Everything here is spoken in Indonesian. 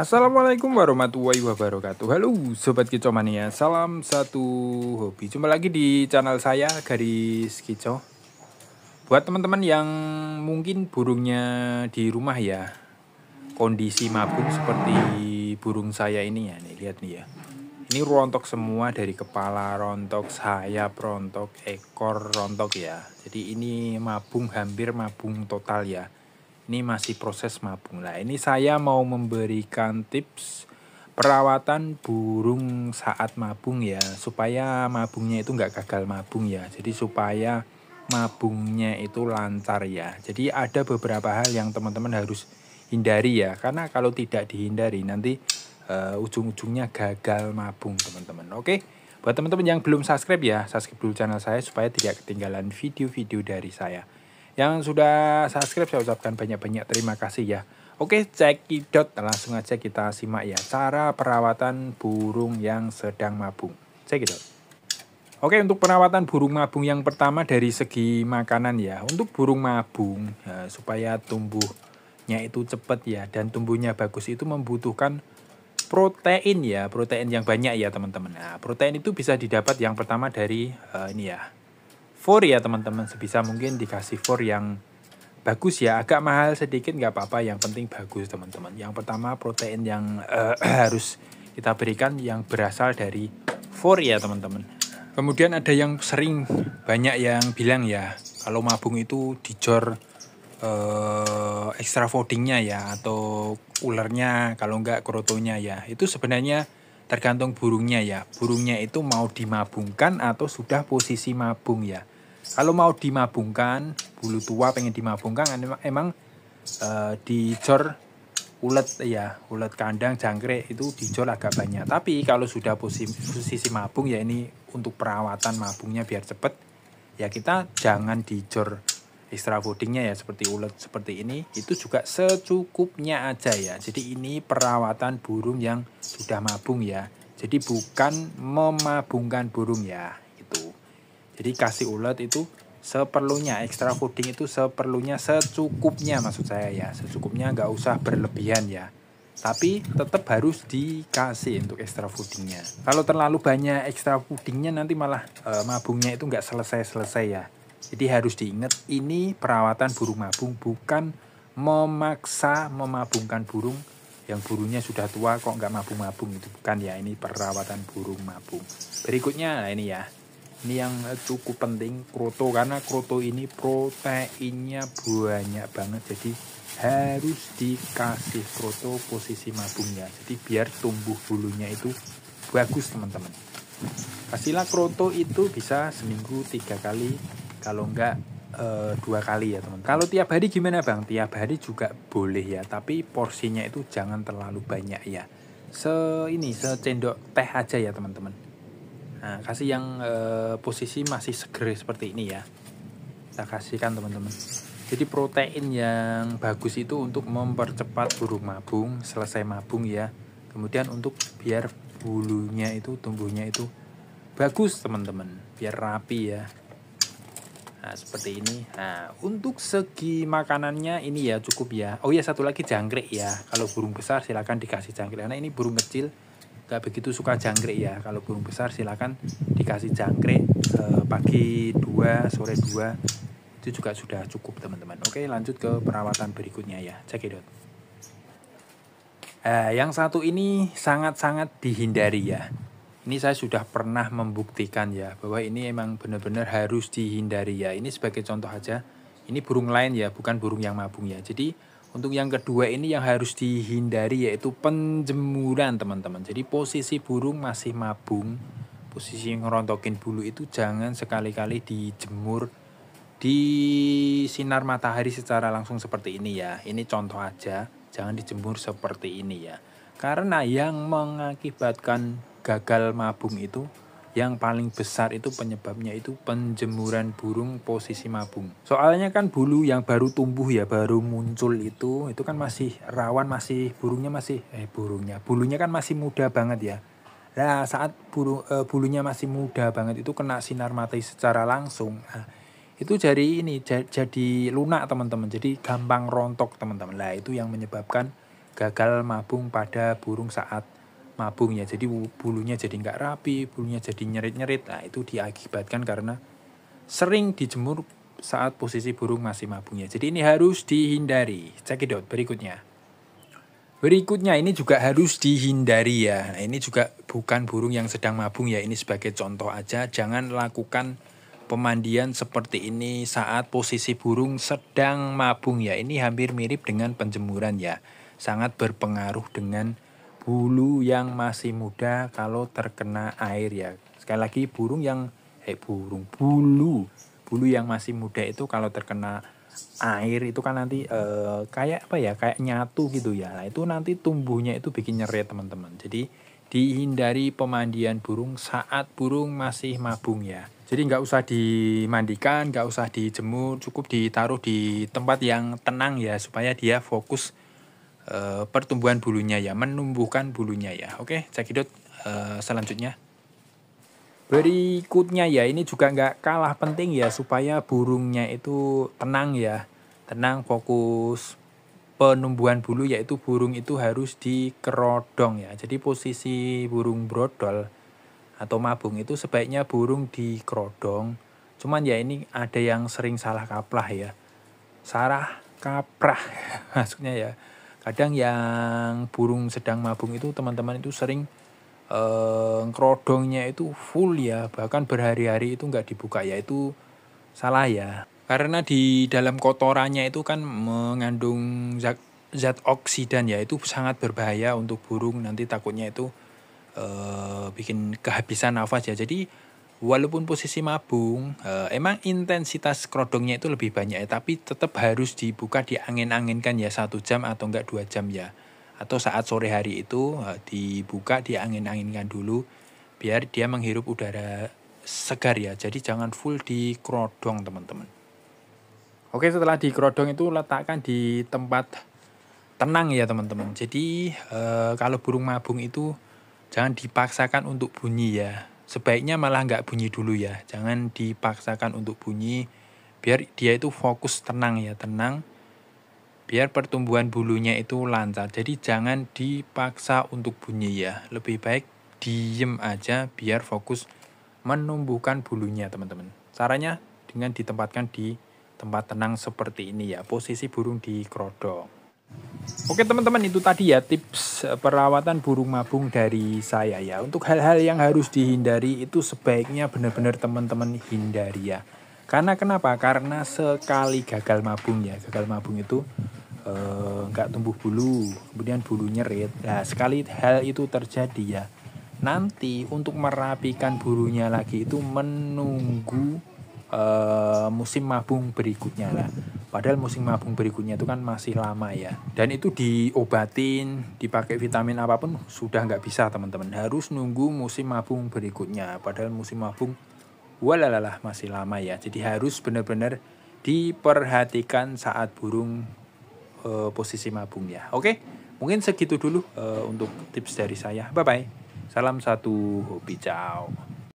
Assalamualaikum warahmatullahi wabarakatuh Halo Sobat Kicomania Salam satu hobi Jumpa lagi di channel saya Garis Kico Buat teman-teman yang mungkin burungnya di rumah ya Kondisi mabuk seperti burung saya ini ya nih Lihat nih ya Ini rontok semua dari kepala rontok Sayap rontok Ekor rontok ya Jadi ini mabung hampir mabung total ya ini masih proses mabung. lah. ini saya mau memberikan tips perawatan burung saat mabung ya, supaya mabungnya itu nggak gagal mabung ya. Jadi supaya mabungnya itu lancar ya. Jadi ada beberapa hal yang teman-teman harus hindari ya, karena kalau tidak dihindari nanti uh, ujung-ujungnya gagal mabung teman-teman. Oke, buat teman-teman yang belum subscribe ya, subscribe dulu channel saya supaya tidak ketinggalan video-video dari saya. Yang sudah subscribe saya ucapkan banyak-banyak terima kasih ya. Oke, cekidot langsung aja kita simak ya cara perawatan burung yang sedang mabung. Cekidot. Oke, untuk perawatan burung mabung yang pertama dari segi makanan ya. Untuk burung mabung ya, supaya tumbuhnya itu cepat ya dan tumbuhnya bagus itu membutuhkan protein ya, protein yang banyak ya teman-teman. Nah, protein itu bisa didapat yang pertama dari uh, ini ya, 4 ya teman-teman sebisa mungkin dikasih 4 yang bagus ya agak mahal sedikit nggak apa-apa yang penting bagus teman-teman yang pertama protein yang uh, harus kita berikan yang berasal dari 4 ya teman-teman kemudian ada yang sering banyak yang bilang ya kalau mabung itu dijor uh, extra votingnya ya atau ularnya kalau nggak kerotonya ya itu sebenarnya tergantung burungnya ya burungnya itu mau dimabungkan atau sudah posisi mabung ya kalau mau dimabungkan bulu tua pengen dimabungkan emang, emang eh, e, dijor ulet ya ulet kandang jangkrik itu dijor agak banyak tapi kalau sudah posisi, posisi mabung ya ini untuk perawatan mabungnya biar cepet ya kita jangan dijor extra foodingnya ya seperti ulet seperti ini itu juga secukupnya aja ya jadi ini perawatan burung yang sudah mabung ya jadi bukan memabungkan burung ya jadi kasih ulet itu seperlunya extra fooding itu seperlunya secukupnya maksud saya ya secukupnya nggak usah berlebihan ya tapi tetap harus dikasih untuk extra foodingnya kalau terlalu banyak extra foodingnya nanti malah e, mabungnya itu nggak selesai-selesai ya jadi harus diingat ini perawatan burung mabung bukan memaksa memabungkan burung yang burungnya sudah tua kok nggak mabung-mabung itu bukan ya ini perawatan burung mabung berikutnya nah ini ya ini yang eh, cukup penting kroto karena kroto ini proteinnya banyak banget jadi harus dikasih kroto posisi mabungnya jadi biar tumbuh bulunya itu bagus teman-teman kasihlah kroto itu bisa seminggu tiga kali kalau enggak e, dua kali ya teman teman kalau tiap hari gimana bang tiap hari juga boleh ya tapi porsinya itu jangan terlalu banyak ya se ini secendok teh aja ya teman-teman Nah, kasih yang eh, posisi masih seger seperti ini ya. Kita kasihkan teman-teman. Jadi protein yang bagus itu untuk mempercepat burung mabung selesai mabung ya. Kemudian untuk biar bulunya itu tumbuhnya itu bagus teman-teman, biar rapi ya. Nah, seperti ini. Nah, untuk segi makanannya ini ya cukup ya. Oh ya satu lagi jangkrik ya. Kalau burung besar silahkan dikasih jangkrik. Karena ini burung kecil nggak begitu suka jangkrik ya kalau burung besar silakan dikasih jangkrik eh, pagi dua sore dua itu juga sudah cukup teman-teman oke lanjut ke perawatan berikutnya ya cekidot eh, nah, yang satu ini sangat-sangat dihindari ya ini saya sudah pernah membuktikan ya bahwa ini emang benar-benar harus dihindari ya ini sebagai contoh aja ini burung lain ya bukan burung yang mabung ya jadi untuk yang kedua ini yang harus dihindari yaitu penjemuran teman-teman. Jadi posisi burung masih mabung, posisi ngerontokin bulu itu jangan sekali-kali dijemur di sinar matahari secara langsung seperti ini ya. Ini contoh aja, jangan dijemur seperti ini ya. Karena yang mengakibatkan gagal mabung itu yang paling besar itu penyebabnya itu penjemuran burung posisi mabung. Soalnya kan bulu yang baru tumbuh ya, baru muncul itu, itu kan masih rawan, masih burungnya masih eh burungnya, bulunya kan masih muda banget ya. Nah, saat bulu, eh, bulunya masih muda banget itu kena sinar matahari secara langsung. Nah, itu jadi ini jadi lunak teman-teman, jadi gampang rontok teman-teman. lah itu yang menyebabkan gagal mabung pada burung saat mabung ya jadi bulunya jadi nggak rapi bulunya jadi nyerit-nyerit nah itu diakibatkan karena sering dijemur saat posisi burung masih mabungnya jadi ini harus dihindari cekidot berikutnya Berikutnya ini juga harus dihindari ya. Nah, ini juga bukan burung yang sedang mabung ya. Ini sebagai contoh aja. Jangan lakukan pemandian seperti ini saat posisi burung sedang mabung ya. Ini hampir mirip dengan penjemuran ya. Sangat berpengaruh dengan bulu yang masih muda kalau terkena air ya. Sekali lagi burung yang eh burung bulu bulu yang masih muda itu kalau terkena air itu kan nanti eh, kayak apa ya kayak nyatu gitu ya. Nah, itu nanti tumbuhnya itu bikin nyeret teman-teman. Jadi dihindari pemandian burung saat burung masih mabung ya. Jadi nggak usah dimandikan, nggak usah dijemur, cukup ditaruh di tempat yang tenang ya supaya dia fokus Eh, pertumbuhan bulunya ya, menumbuhkan bulunya ya. Oke, okay, cekidot uh, eh, selanjutnya. Berikutnya ya, ini juga nggak kalah penting ya supaya burungnya itu tenang ya, tenang fokus penumbuhan bulu yaitu burung itu harus dikerodong ya. Jadi posisi burung brodol atau mabung itu sebaiknya burung dikerodong. Cuman ya ini ada yang sering salah kaprah ya. Sarah kaprah maksudnya ya kadang yang burung sedang mabung itu teman-teman itu sering eh, kerodongnya itu full ya bahkan berhari-hari itu nggak dibuka ya itu salah ya karena di dalam kotorannya itu kan mengandung zat, zat oksidan ya itu sangat berbahaya untuk burung nanti takutnya itu eh, bikin kehabisan nafas ya jadi walaupun posisi mabung eh, emang intensitas kerodongnya itu lebih banyak ya tapi tetap harus dibuka diangin-anginkan ya satu jam atau enggak dua jam ya atau saat sore hari itu eh, dibuka diangin-anginkan dulu biar dia menghirup udara segar ya jadi jangan full di kerodong teman-teman oke setelah di kerodong itu letakkan di tempat tenang ya teman-teman jadi eh, kalau burung mabung itu jangan dipaksakan untuk bunyi ya sebaiknya malah nggak bunyi dulu ya. Jangan dipaksakan untuk bunyi. Biar dia itu fokus tenang ya, tenang. Biar pertumbuhan bulunya itu lancar. Jadi jangan dipaksa untuk bunyi ya. Lebih baik diem aja biar fokus menumbuhkan bulunya teman-teman. Caranya dengan ditempatkan di tempat tenang seperti ini ya. Posisi burung di kerodong. Oke teman-teman itu tadi ya tips eh, perawatan burung mabung dari saya ya. Untuk hal-hal yang harus dihindari itu sebaiknya benar-benar teman-teman hindari ya. Karena kenapa? Karena sekali gagal mabung ya, gagal mabung itu eh, nggak eh, tumbuh bulu, kemudian bulu nyerit. Nah sekali hal itu terjadi ya, nanti untuk merapikan bulunya lagi itu menunggu eh, musim mabung berikutnya lah Padahal musim mabung berikutnya itu kan masih lama ya. Dan itu diobatin, dipakai vitamin apapun sudah nggak bisa teman-teman. Harus nunggu musim mabung berikutnya. Padahal musim mabung walalalah masih lama ya. Jadi harus benar-benar diperhatikan saat burung e, posisi mabung ya. Oke, mungkin segitu dulu e, untuk tips dari saya. Bye-bye. Salam satu hobi. Ciao.